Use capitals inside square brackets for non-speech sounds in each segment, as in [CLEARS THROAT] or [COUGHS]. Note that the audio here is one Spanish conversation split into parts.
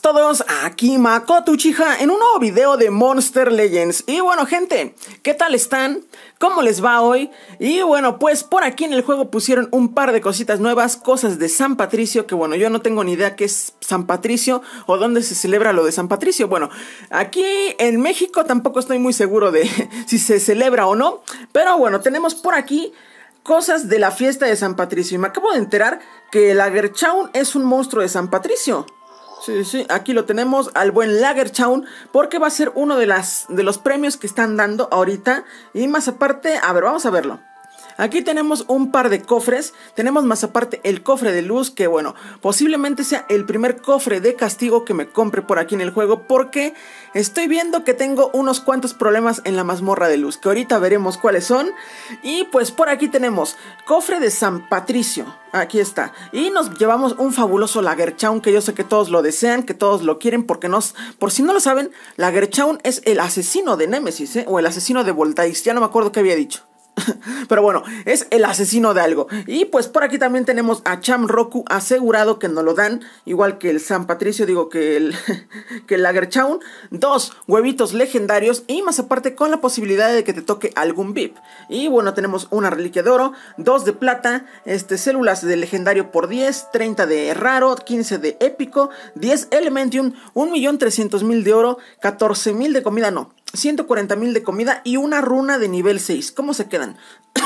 todos? Aquí Makoto Tuchija, en un nuevo video de Monster Legends Y bueno gente, ¿qué tal están? ¿Cómo les va hoy? Y bueno pues por aquí en el juego pusieron un par de cositas nuevas Cosas de San Patricio, que bueno yo no tengo ni idea qué es San Patricio O dónde se celebra lo de San Patricio Bueno, aquí en México tampoco estoy muy seguro de [LAUGHS] si se celebra o no Pero bueno, tenemos por aquí cosas de la fiesta de San Patricio. Y me acabo de enterar que el Agerchaun es un monstruo de San Patricio. Sí, sí, aquí lo tenemos al buen Lagerchaun, porque va a ser uno de, las, de los premios que están dando ahorita. Y más aparte, a ver, vamos a verlo. Aquí tenemos un par de cofres, tenemos más aparte el cofre de luz que bueno, posiblemente sea el primer cofre de castigo que me compre por aquí en el juego porque estoy viendo que tengo unos cuantos problemas en la mazmorra de luz que ahorita veremos cuáles son y pues por aquí tenemos cofre de San Patricio, aquí está y nos llevamos un fabuloso Lagerchaun que yo sé que todos lo desean, que todos lo quieren porque nos, por si no lo saben, Lagerchaun es el asesino de Nemesis ¿eh? o el asesino de Voltais, ya no me acuerdo qué había dicho. [LAUGHS] Pero bueno, es el asesino de algo. Y pues por aquí también tenemos a Cham Roku asegurado que nos lo dan. Igual que el San Patricio, digo que el, [LAUGHS] que el Lagerchaun. Dos huevitos legendarios. Y más aparte con la posibilidad de que te toque algún VIP. Y bueno, tenemos una reliquia de oro. Dos de plata. Este, células de legendario por 10. 30 de raro. 15 de épico. 10 elementium. 1.300.000 de oro. 14.000 de comida. No. 140 mil de comida y una runa de nivel 6. ¿Cómo se quedan? [COUGHS]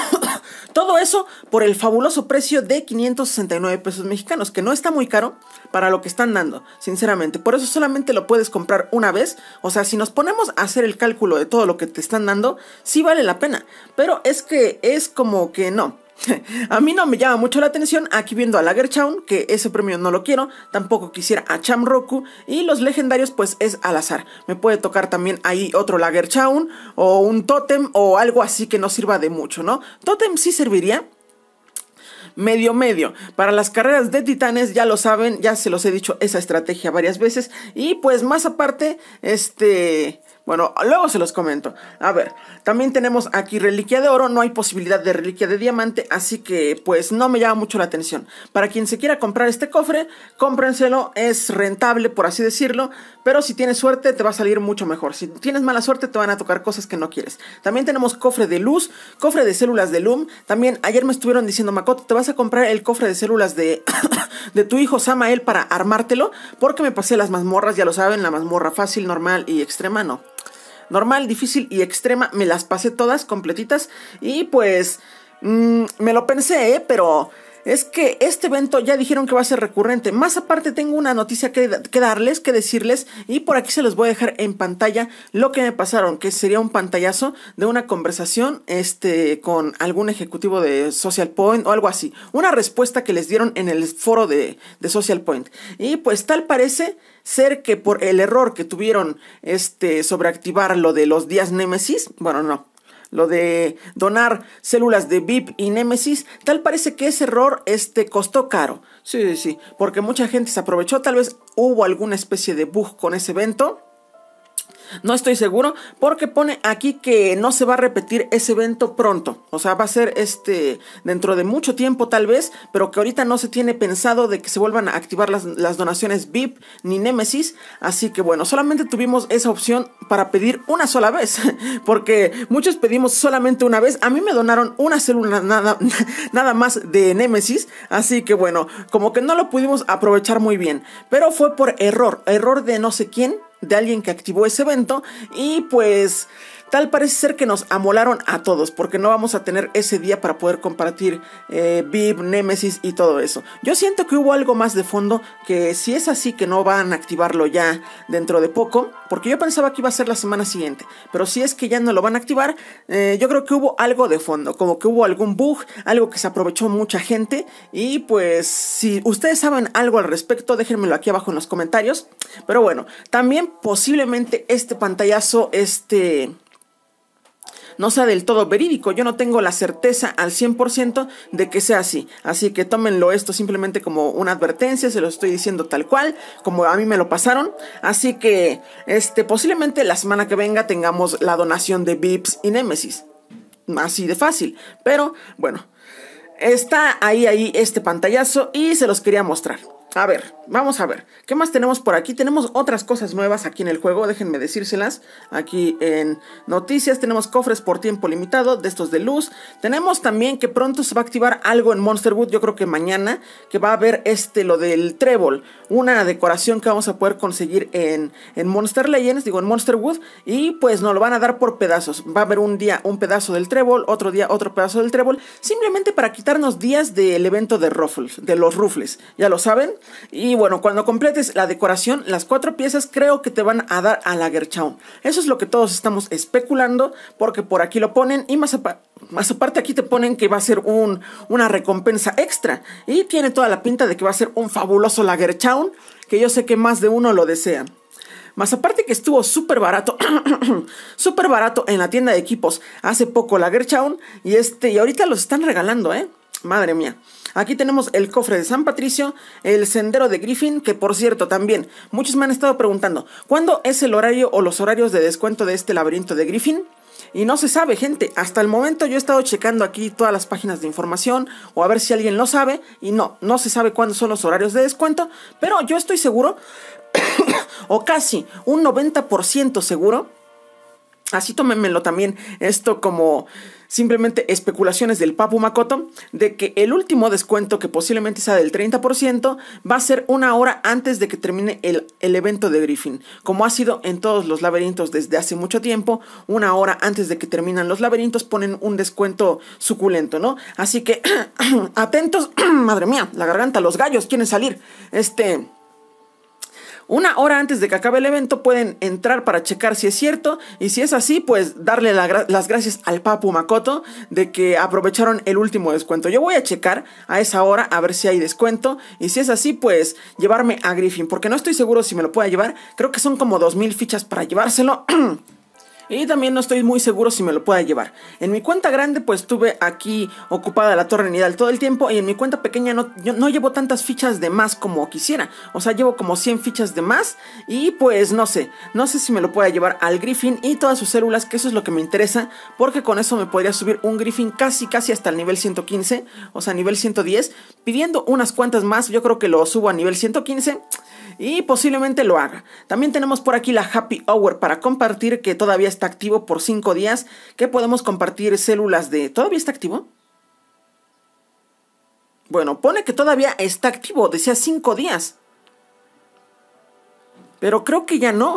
Todo eso por el fabuloso precio de 569 pesos mexicanos, que no está muy caro para lo que están dando, sinceramente. Por eso solamente lo puedes comprar una vez. O sea, si nos ponemos a hacer el cálculo de todo lo que te están dando, sí vale la pena. Pero es que es como que no. [LAUGHS] a mí no me llama mucho la atención, aquí viendo a Lagerchaun, que ese premio no lo quiero, tampoco quisiera a Chamroku, y los legendarios pues es al azar. Me puede tocar también ahí otro Lagerchaun, o un Totem, o algo así que no sirva de mucho, ¿no? Totem sí serviría, medio medio. Para las carreras de titanes, ya lo saben, ya se los he dicho esa estrategia varias veces. Y pues más aparte, este... Bueno, luego se los comento. A ver, también tenemos aquí reliquia de oro, no hay posibilidad de reliquia de diamante, así que pues no me llama mucho la atención. Para quien se quiera comprar este cofre, cómprenselo, es rentable por así decirlo, pero si tienes suerte te va a salir mucho mejor. Si tienes mala suerte te van a tocar cosas que no quieres. También tenemos cofre de luz, cofre de células de Loom, también ayer me estuvieron diciendo, Makoto, te vas a comprar el cofre de células de, [COUGHS] de tu hijo Samael para armártelo, porque me pasé las mazmorras, ya lo saben, la mazmorra fácil, normal y extrema, no normal, difícil y extrema. Me las pasé todas completitas y pues mm, me lo pensé, ¿eh? pero es que este evento ya dijeron que va a ser recurrente. Más aparte tengo una noticia que, darles, que decirles, y por aquí se los voy a dejar en pantalla lo que me pasaron, que sería un pantallazo de una conversación este, con algún ejecutivo de Social Point o algo así. Una respuesta que les dieron en el foro de, Social Point. Y pues tal parece ser que por el error que tuvieron este, sobre activar lo de los días Nemesis, bueno, no lo de donar células de VIP y Nemesis tal parece que ese error este, costó caro. Sí, sí, sí, porque mucha gente se aprovechó, tal vez hubo alguna especie de bug con ese evento no estoy seguro porque pone aquí que no se va a repetir ese evento pronto. O sea, va a ser este dentro de mucho tiempo tal vez, pero que ahorita no se tiene pensado de que se vuelvan a activar las, donaciones VIP ni Nemesis. Así que bueno, solamente tuvimos esa opción para pedir una sola vez. [LAUGHS] Porque muchos pedimos solamente una vez. A mí me donaron una célula nada, [LAUGHS] nada más de Nemesis. Así que bueno, como que no lo pudimos aprovechar muy bien. Pero fue por error. Error de no sé quién de alguien que activó ese evento y pues Tal parece ser que nos amolaron a todos, porque no vamos a tener ese día para poder compartir eh, VIP, Nemesis y todo eso. Yo siento que hubo algo más de fondo, que si es así que no van a activarlo ya dentro de poco, porque yo pensaba que iba a ser la semana siguiente, pero si es que ya no lo van a activar, eh, yo creo que hubo algo de fondo, como que hubo algún bug, algo que se aprovechó mucha gente, y pues si ustedes saben algo al respecto, déjenmelo aquí abajo en los comentarios. Pero bueno, también posiblemente este pantallazo, este no sea del todo verídico. Yo no tengo la certeza al 100% de que sea así. Así que tómenlo esto simplemente como una advertencia, se lo estoy diciendo tal cual, como a mí me lo pasaron. Así que este, posiblemente la semana que venga tengamos la donación de VIPs y Nemesis. Así de fácil. Pero bueno, está ahí, ahí este pantallazo y se los quería mostrar. A ver, vamos a ver. ¿Qué más tenemos por aquí? Tenemos otras cosas nuevas aquí en el juego, déjenme decírselas. Aquí en noticias tenemos cofres por tiempo limitado, de estos de luz. Tenemos también que pronto se va a activar algo en Monsterwood, yo creo que mañana, que va a haber este, lo del trébol. Una decoración que vamos a poder conseguir en, en Monster Legends, digo en Monsterwood. Y pues nos lo van a dar por pedazos. Va a haber un día un pedazo del trébol, otro día otro pedazo del trébol. Simplemente para quitarnos días del evento de Ruffles, de los rufles. Ya lo saben. Y bueno, cuando completes la decoración, las cuatro piezas creo que te van a dar a Lagerchaun Eso es lo que todos estamos especulando, porque por aquí lo ponen y más, aparte aquí te ponen que va a ser un, una recompensa extra. Y tiene toda la pinta de que va a ser un fabuloso Lagerchaun, que yo sé que más de uno lo desea. Más aparte que estuvo súper barato, [COUGHS] súper barato en la tienda de equipos hace poco Lagerchaun y este y ahorita los están regalando, ¿eh? Madre mía. Aquí tenemos el cofre de San Patricio, el sendero de Griffin, que por cierto también muchos me han estado preguntando, ¿cuándo es el horario o los horarios de descuento de este laberinto de Griffin? Y no se sabe, gente. Hasta el momento yo he estado checando aquí todas las páginas de información o a ver si alguien lo sabe. Y no, no se sabe cuándo son los horarios de descuento. Pero yo estoy seguro, [COUGHS] o casi un 90% seguro, Así tómenmelo también esto como simplemente especulaciones del Papu Makoto de que el último descuento que posiblemente sea del 30% va a ser una hora antes de que termine el, evento de Griffin. Como ha sido en todos los laberintos desde hace mucho tiempo, una hora antes de que terminan los laberintos ponen un descuento suculento, ¿no? Así que [CLEARS THROAT] atentos, [CLEARS THROAT] madre mía, la garganta, los gallos quieren salir. Este... Una hora antes de que acabe el evento pueden entrar para checar si es cierto y si es así, pues darle las gracias al Papu Makoto de que aprovecharon el último descuento. Yo voy a checar a esa hora a ver si hay descuento y si es así, pues llevarme a Griffin, porque no estoy seguro si me lo pueda llevar. Creo que son como 2.000 fichas para llevárselo. [CLEARS THROAT] Y también no estoy muy seguro si me lo pueda llevar. En mi cuenta grande pues tuve aquí ocupada la torre nidal todo el tiempo y en mi cuenta pequeña no, no llevo tantas fichas de más como quisiera. O sea, llevo como 100 fichas de más y pues no sé, no sé si me lo pueda llevar al Griffin y todas sus células, que eso es lo que me interesa, porque con eso me podría subir un Griffin casi casi hasta el nivel 115, o sea, nivel 110, pidiendo unas cuantas más, yo creo que lo subo a nivel 115 y posiblemente lo haga. También tenemos por aquí la Happy Hour para compartir que todavía está activo por 5 días, que podemos compartir células de... ¿Todavía está activo? Bueno, pone que todavía está activo, decía 5 días. Pero creo que ya no.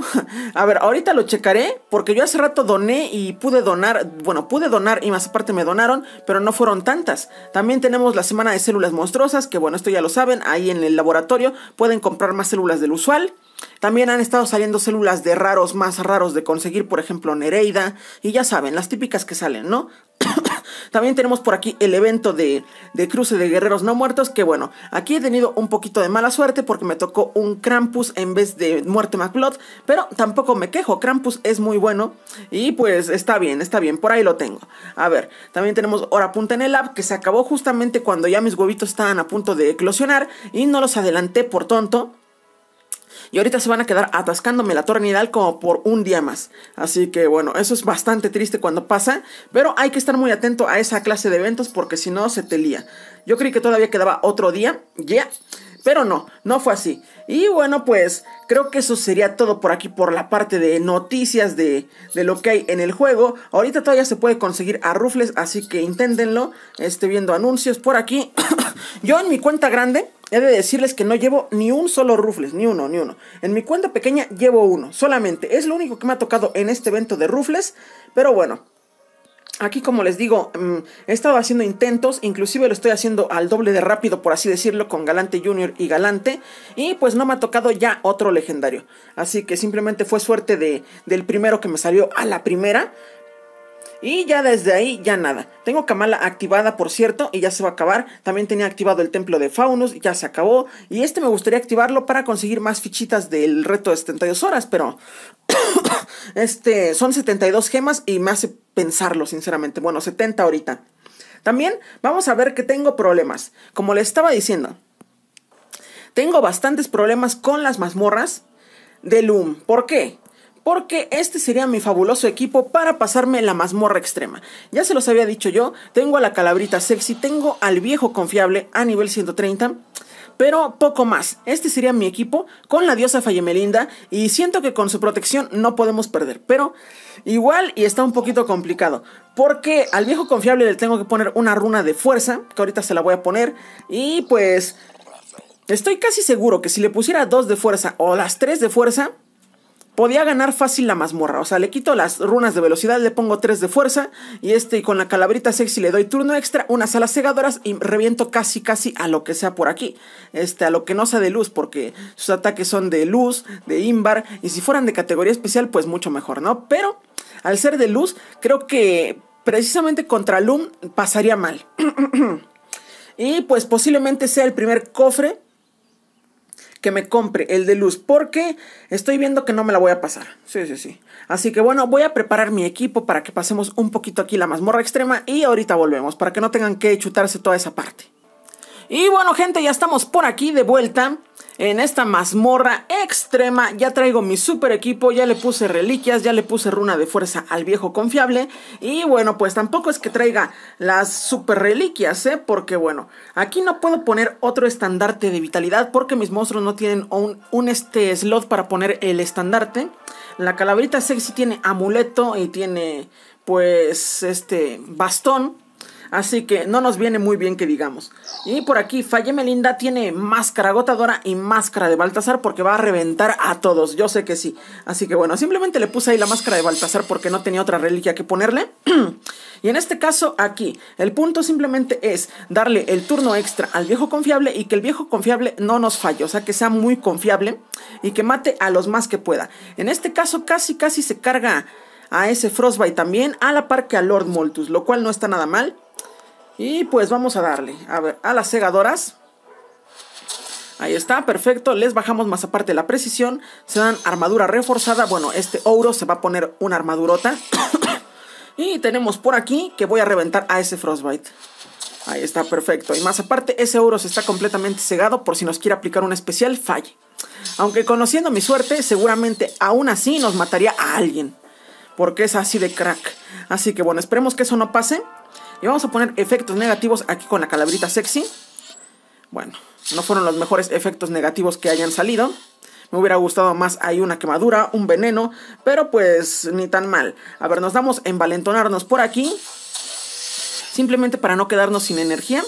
A ver, ahorita lo checaré porque yo hace rato doné y pude donar, bueno, pude donar y más aparte me donaron, pero no fueron tantas. También tenemos la semana de células monstruosas, que bueno, esto ya lo saben, ahí en el laboratorio pueden comprar más células del usual. También han estado saliendo células de raros más raros de conseguir, por ejemplo, Nereida y ya saben, las típicas que salen, ¿no? También tenemos por aquí el evento de, de cruce de guerreros no muertos, que bueno, aquí he tenido un poquito de mala suerte porque me tocó un Krampus en vez de Muerte McBlood, pero tampoco me quejo, Krampus es muy bueno y pues está bien, está bien, por ahí lo tengo. A ver, también tenemos Hora Punta en el app, que se acabó justamente cuando ya mis huevitos estaban a punto de eclosionar y no los adelanté por tonto. Y ahorita se van a quedar atascándome la Torre Nidal como por un día más. Así que bueno, eso es bastante triste cuando pasa. Pero hay que estar muy atento a esa clase de eventos porque si no se te lía. Yo creí que todavía quedaba otro día. Ya. Pero no, no fue así. Y bueno, pues creo que eso sería todo por aquí, por la parte de noticias de, de lo que hay en el juego. Ahorita todavía se puede conseguir a Rufles, así que inténtenlo. estoy viendo anuncios por aquí. [COUGHS] Yo en mi cuenta grande, he de decirles que no llevo ni un solo Rufles, ni uno, ni uno. En mi cuenta pequeña llevo uno, solamente. Es lo único que me ha tocado en este evento de Rufles, pero bueno. Aquí, como les digo, mm, he estado haciendo intentos, inclusive lo estoy haciendo al doble de rápido, por así decirlo, con Galante Junior y Galante, y pues no me ha tocado ya otro legendario. Así que simplemente fue suerte de, del primero que me salió a la primera, y ya desde ahí, ya nada. Tengo Kamala activada, por cierto, y ya se va a acabar. También tenía activado el templo de Faunus, ya se acabó. Y este me gustaría activarlo para conseguir más fichitas del reto de 72 horas, pero... [COUGHS] este, son 72 gemas y me hace pensarlo, sinceramente. Bueno, 70 ahorita. También vamos a ver que tengo problemas. Como les estaba diciendo, tengo bastantes problemas con las mazmorras de Loom. ¿Por qué? Porque este sería mi fabuloso equipo para pasarme la mazmorra extrema. Ya se los había dicho yo, tengo a la calabrita sexy, tengo al viejo confiable a nivel 130 pero poco más. Este sería mi equipo con la diosa Fayemelinda y siento que con su protección no podemos perder, pero igual y está un poquito complicado, porque al viejo confiable le tengo que poner una runa de fuerza, que ahorita se la voy a poner, y pues estoy casi seguro que si le pusiera dos de fuerza o las tres de fuerza, podía ganar fácil la mazmorra. O sea, le quito las runas de velocidad, le pongo tres de fuerza. Y este, y con la calabrita sexy le doy turno extra, unas alas cegadoras y reviento casi casi a lo que sea por aquí. Este, a lo que no sea de luz, porque sus ataques son de luz, de imbar. Y si fueran de categoría especial, pues mucho mejor, ¿no? Pero al ser de luz, creo que precisamente contra Loom pasaría mal. [CLEARS THROAT] y pues posiblemente sea el primer cofre que me compre el de luz porque estoy viendo que no me la voy a pasar. Sí, sí, sí. Así que bueno, voy a preparar mi equipo para que pasemos un poquito aquí la mazmorra extrema y ahorita volvemos para que no tengan que chutarse toda esa parte. Y bueno gente, ya estamos por aquí de vuelta en esta mazmorra extrema. Ya traigo mi super equipo, ya le puse reliquias, ya le puse runa de fuerza al viejo confiable. Y bueno, pues tampoco es que traiga las super reliquias, ¿eh? Porque bueno, aquí no puedo poner otro estandarte de vitalidad porque mis monstruos no tienen un, este slot para poner el estandarte. La calabrita sexy tiene amuleto y tiene pues este bastón. Así que no nos viene muy bien que digamos. Y por aquí, Falle Melinda tiene máscara agotadora y máscara de Baltasar porque va a reventar a todos. Yo sé que sí. Así que bueno, simplemente le puse ahí la máscara de Baltasar porque no tenía otra reliquia que ponerle. [CLEARS THROAT] y en este caso, aquí, el punto simplemente es darle el turno extra al viejo confiable y que el viejo confiable no nos falle. O sea, que sea muy confiable y que mate a los más que pueda. En este caso, casi, casi se carga a ese Frostbite también, a la par que a Lord Moltus, lo cual no está nada mal. Y pues vamos a darle a, ver, a las segadoras. Ahí está, perfecto. Les bajamos más aparte la precisión. Se dan armadura reforzada. Bueno, este oro se va a poner una armadurota. [COUGHS] y tenemos por aquí que voy a reventar a ese Frostbite. Ahí está, perfecto. Y más aparte, ese oro se está completamente cegado por si nos quiere aplicar un especial, falle. Aunque conociendo mi suerte, seguramente aún así nos mataría a alguien. Porque es así de crack. Así que bueno, esperemos que eso no pase. Y vamos a poner efectos negativos aquí con la calabrita sexy. Bueno, no fueron los mejores efectos negativos que hayan salido. Me hubiera gustado más, hay una quemadura, un veneno, pero pues ni tan mal. A ver, nos damos envalentonarnos por aquí. Simplemente para no quedarnos sin energía.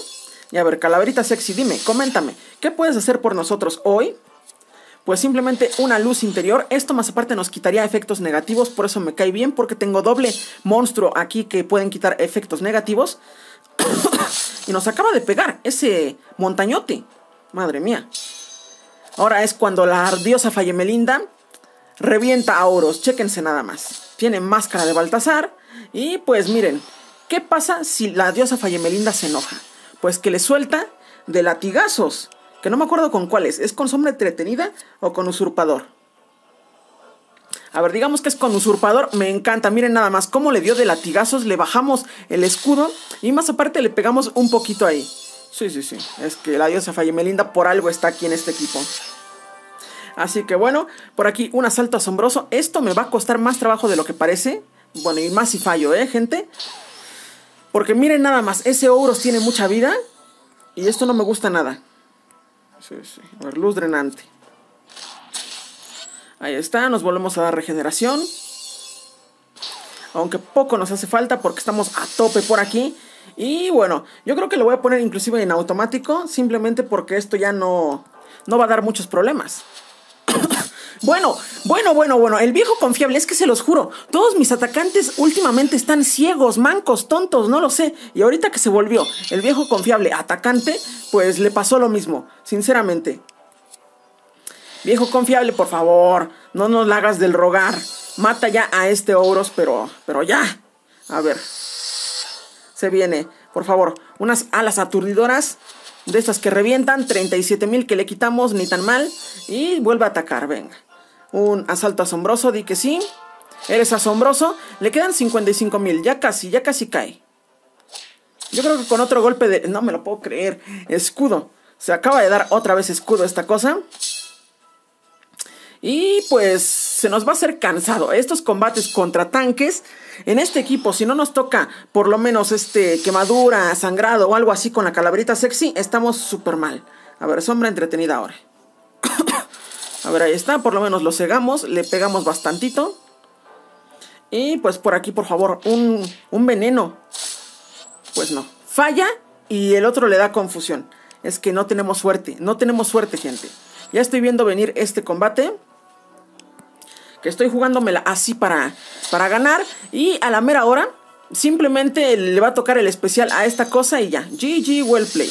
Y a ver, calabrita sexy, dime, coméntame, ¿qué puedes hacer por nosotros hoy? pues simplemente una luz interior. Esto más aparte nos quitaría efectos negativos, por eso me cae bien, porque tengo doble monstruo aquí que pueden quitar efectos negativos. [COUGHS] y nos acaba de pegar ese montañote. Madre mía. Ahora es cuando la diosa Fallemelinda revienta a Oros. Chéquense nada más. Tiene máscara de Baltasar. Y pues miren, ¿qué pasa si la diosa Fallemelinda se enoja? Pues que le suelta de latigazos. Que no me acuerdo con cuál es. ¿Es con sombra entretenida o con usurpador? A ver, digamos que es con usurpador. Me encanta. Miren nada más cómo le dio de latigazos. Le bajamos el escudo. Y más aparte le pegamos un poquito ahí. Sí, sí, sí. Es que la diosa Falle Melinda por algo está aquí en este equipo. Así que bueno, por aquí un asalto asombroso. Esto me va a costar más trabajo de lo que parece. Bueno, y más si fallo, ¿eh, gente? Porque miren nada más, ese Ouros tiene mucha vida. Y esto no me gusta nada sí, sí. ver, luz drenante. Ahí está, nos volvemos a dar regeneración. Aunque poco nos hace falta porque estamos a tope por aquí. Y bueno, yo creo que lo voy a poner inclusive en automático, simplemente porque esto ya no va a dar muchos problemas. Bueno, bueno, bueno, bueno, el viejo confiable, es que se los juro, todos mis atacantes últimamente están ciegos, mancos, tontos, no lo sé. Y ahorita que se volvió el viejo confiable atacante, pues le pasó lo mismo, sinceramente. Viejo confiable, por favor, no nos la hagas del rogar. Mata ya a este Oros, pero, pero ya. A ver. Se viene, por favor, unas alas aturdidoras. De estas que revientan, 37 mil que le quitamos, ni tan mal. Y vuelve a atacar, venga un asalto asombroso, di que sí. Eres asombroso. Le quedan 55 mil. Ya casi, ya casi cae. Yo creo que con otro golpe de... No me lo puedo creer. Escudo. Se acaba de dar otra vez escudo esta cosa. Y pues se nos va a hacer cansado. Estos combates contra tanques en este equipo, si no nos toca por lo menos este quemadura, sangrado o algo así con la calabrita sexy, estamos súper mal. A ver, sombra entretenida ahora. A ver, ahí está, por lo menos lo cegamos, le pegamos bastantito. Y pues por aquí, por favor, un, veneno. Pues no, falla y el otro le da confusión. Es que no tenemos suerte, no tenemos suerte, gente. Ya estoy viendo venir este combate. Que estoy jugándomela así para, para ganar. Y a la mera hora, simplemente le va a tocar el especial a esta cosa y ya. GG, well play.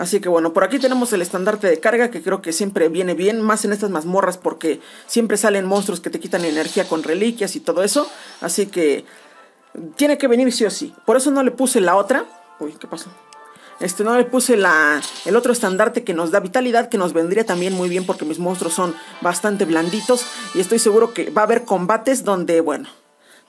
Así que bueno, por aquí tenemos el estandarte de carga que creo que siempre viene bien, más en estas mazmorras porque siempre salen monstruos que te quitan energía con reliquias y todo eso. Así que tiene que venir sí o sí. Por eso no le puse la otra. Uy, ¿qué pasó? Este, no le puse la, el otro estandarte que nos da vitalidad, que nos vendría también muy bien porque mis monstruos son bastante blanditos y estoy seguro que va a haber combates donde, bueno,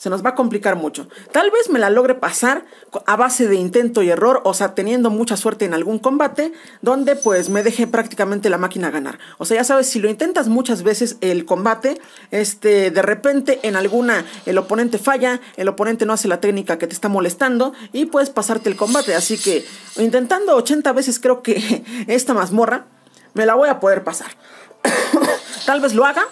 se nos va a complicar mucho. Tal vez me la logre pasar a base de intento y error, o sea, teniendo mucha suerte en algún combate, donde pues me deje prácticamente la máquina ganar. O sea, ya sabes, si lo intentas muchas veces el combate, este, de repente en alguna el oponente falla, el oponente no hace la técnica que te está molestando y puedes pasarte el combate. Así que intentando 80 veces creo que [LAUGHS] esta mazmorra me la voy a poder pasar. [COUGHS] Tal vez lo haga,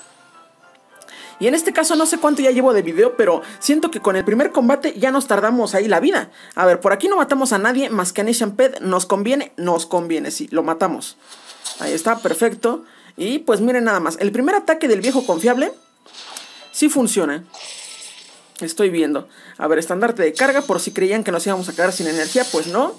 y en este caso no sé cuánto ya llevo de video, pero siento que con el primer combate ya nos tardamos ahí la vida. A ver, por aquí no matamos a nadie más que a Ped. ¿Nos conviene? Nos conviene, sí, lo matamos. Ahí está, perfecto. Y pues miren nada más, el primer ataque del viejo confiable sí funciona. Estoy viendo. A ver, estandarte de carga por si creían que nos íbamos a quedar sin energía, pues no.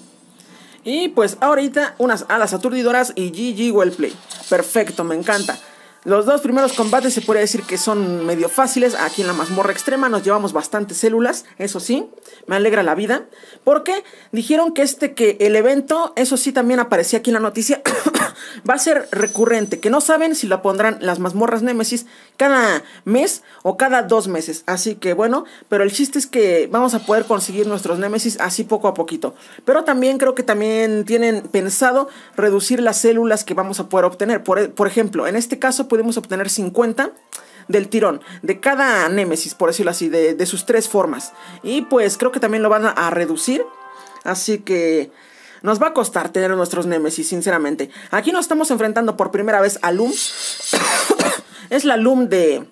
Y pues ahorita unas alas aturdidoras y GG wellplay. Perfecto, me encanta. Los dos primeros combates se puede decir que son medio fáciles. Aquí en la mazmorra extrema nos llevamos bastantes células, eso sí, me alegra la vida. Porque dijeron que este que el evento, eso sí también aparecía aquí en la noticia, [COUGHS] va a ser recurrente, que no saben si la pondrán las mazmorras Némesis cada mes o cada dos meses. Así que bueno, pero el chiste es que vamos a poder conseguir nuestros Némesis así poco a poquito. Pero también creo que también tienen pensado reducir las células que vamos a poder obtener. Por, e, ejemplo, en este caso podemos obtener 50 del tirón, de cada némesis, por decirlo así, de, de, sus tres formas. Y pues creo que también lo van a reducir. Así que nos va a costar tener a nuestros Nemesis, sinceramente. Aquí nos estamos enfrentando por primera vez a Loom. [COUGHS] es la Loom de,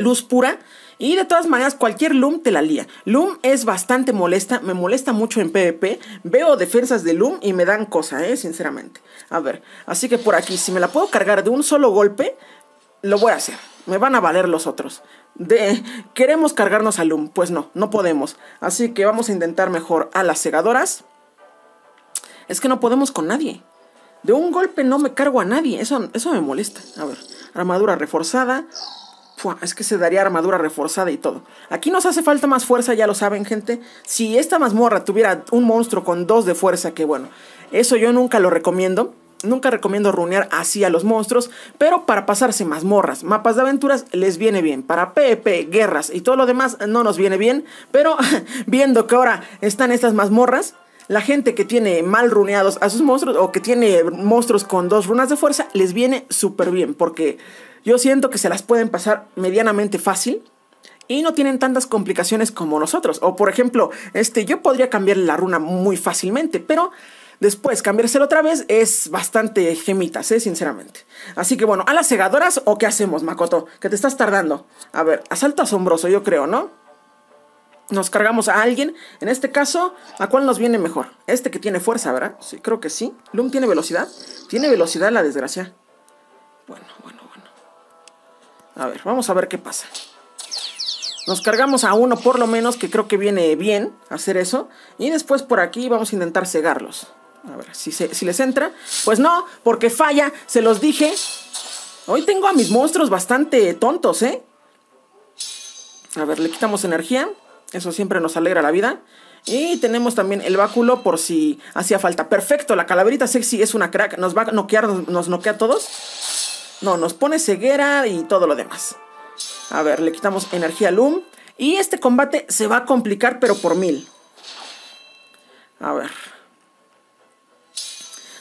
luz pura. Y de todas maneras, cualquier Loom te la lía. Loom es bastante molesta, me molesta mucho en PvP. Veo defensas de Loom y me dan cosa, eh, sinceramente. A ver, así que por aquí, si me la puedo cargar de un solo golpe, lo voy a hacer. Me van a valer los otros. De, ¿Queremos cargarnos a Loom? Pues no, no podemos. Así que vamos a intentar mejor a las segadoras es que no podemos con nadie. De un golpe no me cargo a nadie, eso, eso me molesta. A ver, armadura reforzada. es que se daría armadura reforzada y todo. Aquí nos hace falta más fuerza, ya lo saben, gente. Si esta mazmorra tuviera un monstruo con dos de fuerza, que bueno, eso yo nunca lo recomiendo. Nunca recomiendo runear así a los monstruos, pero para pasarse mazmorras, mapas de aventuras les viene bien. Para PvP, guerras y todo lo demás no nos viene bien, pero [LAUGHS] viendo que ahora están estas mazmorras, la gente que tiene mal runeados a sus monstruos o que tiene monstruos con dos runas de fuerza les viene súper bien porque yo siento que se las pueden pasar medianamente fácil y no tienen tantas complicaciones como nosotros. O por ejemplo, este, yo podría cambiar la runa muy fácilmente, pero después cambiársela otra vez es bastante gemitas, ¿eh? sinceramente. Así que bueno, a las segadoras o qué hacemos, Makoto, que te estás tardando. A ver, asalto asombroso, yo creo, ¿no? nos cargamos a alguien. En este caso, ¿a cuál nos viene mejor? Este que tiene fuerza, ¿verdad? Sí, creo que sí. Loom tiene velocidad. Tiene velocidad la desgracia. Bueno, bueno, bueno. A ver, vamos a ver qué pasa. Nos cargamos a uno por lo menos, que creo que viene bien hacer eso. Y después por aquí vamos a intentar cegarlos. A ver, si, si les entra. Pues no, porque falla, se los dije. Hoy tengo a mis monstruos bastante tontos, ¿eh? A ver, le quitamos energía. Eso siempre nos alegra la vida. Y tenemos también el báculo por si hacía falta. Perfecto, la calaverita sexy es una crack. Nos va a noquear, nos, noquea a todos. No, nos pone ceguera y todo lo demás. A ver, le quitamos energía a Loom. Y este combate se va a complicar, pero por mil. A ver.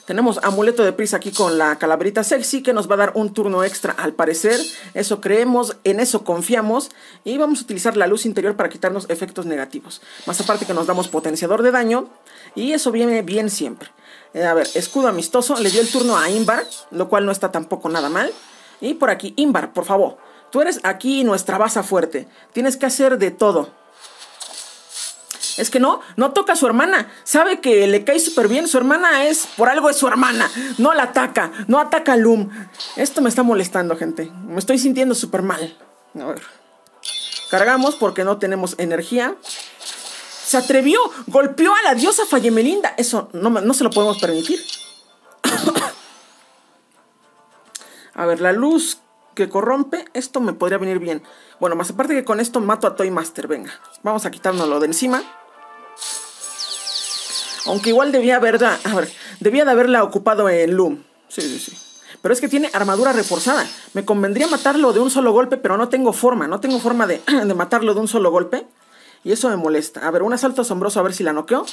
Tenemos amuleto de prisa aquí con la calaverita sexy que nos va a dar un turno extra al parecer. Eso creemos, en eso confiamos. Y vamos a utilizar la luz interior para quitarnos efectos negativos. Más aparte que nos damos potenciador de daño. Y eso viene bien siempre. Eh, a ver, escudo amistoso. Le dio el turno a Imbar, lo cual no está tampoco nada mal. Y por aquí, Imbar, por favor. Tú eres aquí nuestra baza fuerte. Tienes que hacer de todo. Es que no, no toca a su hermana. Sabe que le cae súper bien. Su hermana es, por algo es su hermana. No la ataca, no ataca a Loom. Esto me está molestando, gente. Me estoy sintiendo súper mal. A ver. Cargamos porque no tenemos energía. Se atrevió, golpeó a la diosa Fallemelinda. Eso no, no se lo podemos permitir. [COUGHS] a ver, la luz que corrompe, esto me podría venir bien. Bueno, más aparte que con esto mato a Toy Master, venga. Vamos a quitárnoslo de encima. Aunque igual debía haberla. A ver, debía de haberla ocupado en Loom. Sí, sí, sí. Pero es que tiene armadura reforzada. Me convendría matarlo de un solo golpe, pero no tengo forma. No tengo forma de, [CLEARS THROAT] matarlo de un solo golpe. Y eso me molesta. A ver, un asalto asombroso, a ver si la noqueo.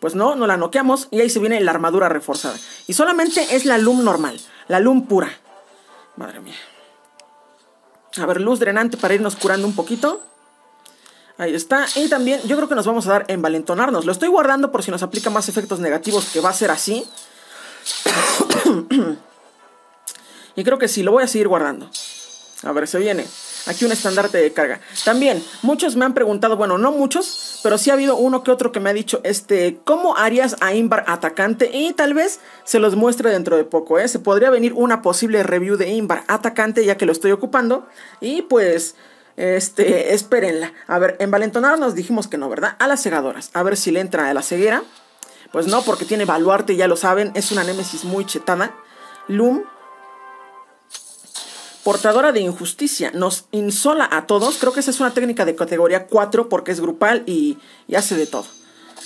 Pues no, no la noqueamos. Y ahí se viene la armadura reforzada. Y solamente es la Loom normal. La Loom pura. Madre mía. A ver, luz drenante para irnos curando un poquito. Ahí está. Y también yo creo que nos vamos a dar en valentonarnos. Lo estoy guardando por si nos aplica más efectos negativos, que va a ser así. [COUGHS] y creo que sí, lo voy a seguir guardando. A ver, se viene. Aquí un estandarte de carga. También, muchos me han preguntado, bueno, no muchos, pero sí ha habido uno que otro que me ha dicho, este, ¿cómo harías a Imbar atacante? Y tal vez se los muestre dentro de poco, ¿eh? Se podría venir una posible review de Imbar atacante ya que lo estoy ocupando. Y pues... Este, espérenla. A ver, en Valentonar nos dijimos que no, ¿verdad? A las cegadoras. A ver si le entra a la ceguera. Pues no, porque tiene baluarte, ya lo saben. Es una némesis muy chetana. Loom. Portadora de injusticia. Nos insola a todos. Creo que esa es una técnica de categoría 4 porque es grupal y, hace de todo.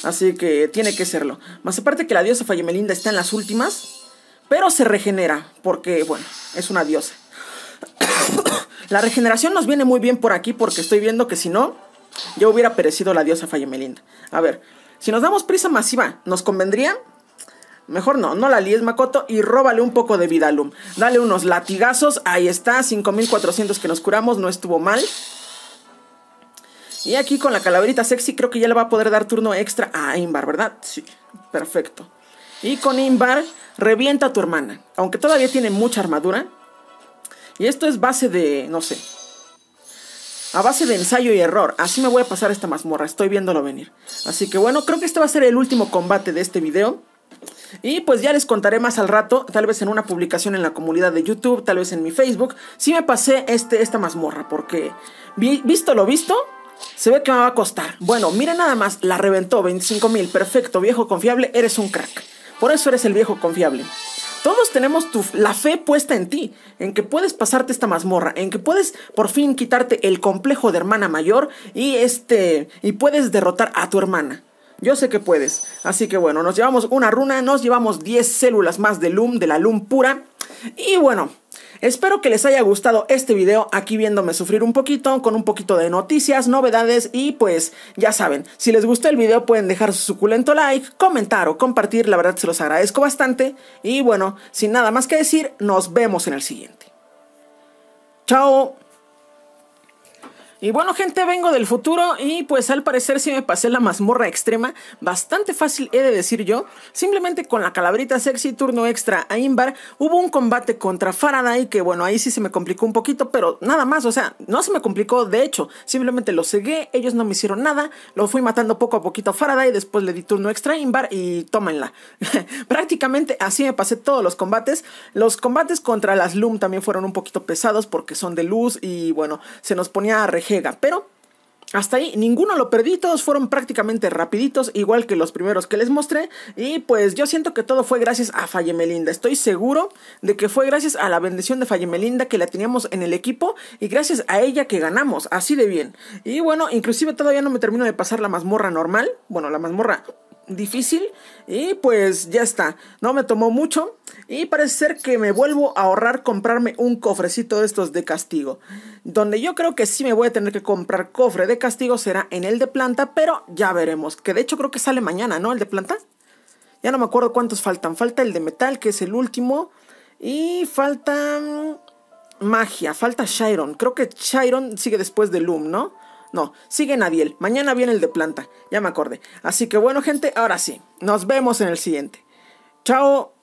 Así que tiene que serlo. Más aparte que la diosa Fayemelinda está en las últimas. Pero se regenera porque, bueno, es una diosa. [COUGHS] la regeneración nos viene muy bien por aquí porque estoy viendo que si no, Yo hubiera perecido la diosa Fayemelinda. A ver, si nos damos prisa masiva, ¿nos convendría? Mejor no, no la líes, Makoto, y róbale un poco de vida Dale unos latigazos, ahí está, 5400 que nos curamos, no estuvo mal. Y aquí con la calaverita sexy creo que ya le va a poder dar turno extra a Imbar, ¿verdad? Sí, perfecto. Y con Imbar, revienta a tu hermana. Aunque todavía tiene mucha armadura, y esto es base de, no sé, a base de ensayo y error. Así me voy a pasar esta mazmorra, estoy viéndolo venir. Así que bueno, creo que este va a ser el último combate de este video. Y pues ya les contaré más al rato, tal vez en una publicación en la comunidad de YouTube, tal vez en mi Facebook, si me pasé este, esta mazmorra, porque visto lo visto, se ve que me va a costar. Bueno, mira nada más, la reventó, 25 mil, perfecto, viejo confiable, eres un crack. Por eso eres el viejo confiable. Todos tenemos la fe puesta en ti, en que puedes pasarte esta mazmorra, en que puedes por fin quitarte el complejo de hermana mayor y este y puedes derrotar a tu hermana. Yo sé que puedes. Así que bueno, nos llevamos una runa, nos llevamos 10 células más de Lum, de la Lum pura. Y bueno, Espero que les haya gustado este video aquí viéndome sufrir un poquito, con un poquito de noticias, novedades y pues ya saben, si les gustó el video pueden dejar su suculento like, comentar o compartir, la verdad se los agradezco bastante y bueno, sin nada más que decir, nos vemos en el siguiente. Chao. Y bueno, gente, vengo del futuro y pues al parecer sí me pasé la mazmorra extrema, bastante fácil he de decir yo. Simplemente con la calabrita sexy turno extra a Imbar hubo un combate contra Faraday que bueno, ahí sí se me complicó un poquito, pero nada más, o sea, no se me complicó, de hecho, simplemente lo cegué, ellos no me hicieron nada, lo fui matando poco a poquito a Faraday, después le di turno extra a Imbar y tómenla. [LAUGHS] Prácticamente así me pasé todos los combates. Los combates contra las Loom también fueron un poquito pesados porque son de luz y bueno, se nos ponía a regenerar pero hasta ahí, ninguno lo perdí, todos fueron prácticamente rapiditos, igual que los primeros que les mostré. Y pues yo siento que todo fue gracias a Falle Melinda, Estoy seguro de que fue gracias a la bendición de Melinda que la teníamos en el equipo y gracias a ella que ganamos, así de bien. Y bueno, inclusive todavía no me termino de pasar la mazmorra normal, bueno, la mazmorra difícil y pues ya está, no me tomó mucho y parece ser que me vuelvo a ahorrar comprarme un cofrecito de estos de castigo. Donde yo creo que sí me voy a tener que comprar cofre de castigo será en el de planta, pero ya veremos, que de hecho creo que sale mañana, ¿no? El de planta. Ya no me acuerdo cuántos faltan, falta el de metal que es el último y falta mm, magia, falta Chiron, creo que Chiron sigue después de Loom, ¿no? No, sigue Nadiel. Mañana viene el de planta. Ya me acordé. Así que bueno, gente, ahora sí. Nos vemos en el siguiente. Chao.